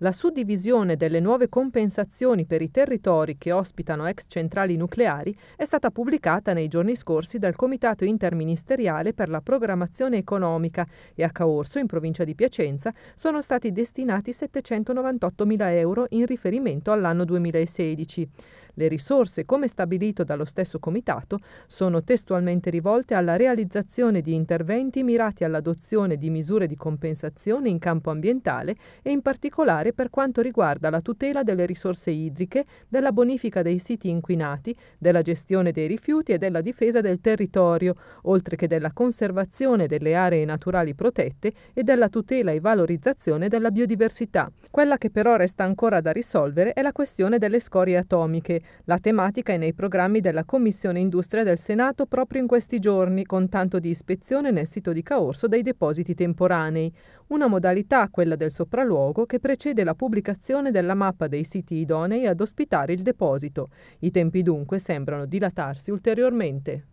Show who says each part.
Speaker 1: La suddivisione delle nuove compensazioni per i territori che ospitano ex centrali nucleari è stata pubblicata nei giorni scorsi dal Comitato interministeriale per la programmazione economica e a Caorso, in provincia di Piacenza, sono stati destinati 798 mila euro in riferimento all'anno 2016. Le risorse, come stabilito dallo stesso Comitato, sono testualmente rivolte alla realizzazione di interventi mirati all'adozione di misure di compensazione in campo ambientale e in particolare per quanto riguarda la tutela delle risorse idriche, della bonifica dei siti inquinati, della gestione dei rifiuti e della difesa del territorio, oltre che della conservazione delle aree naturali protette e della tutela e valorizzazione della biodiversità. Quella che però resta ancora da risolvere è la questione delle scorie atomiche, la tematica è nei programmi della Commissione Industria del Senato proprio in questi giorni, con tanto di ispezione nel sito di Caorso dei depositi temporanei, una modalità, quella del sopralluogo, che precede la pubblicazione della mappa dei siti idonei ad ospitare il deposito. I tempi dunque sembrano dilatarsi ulteriormente.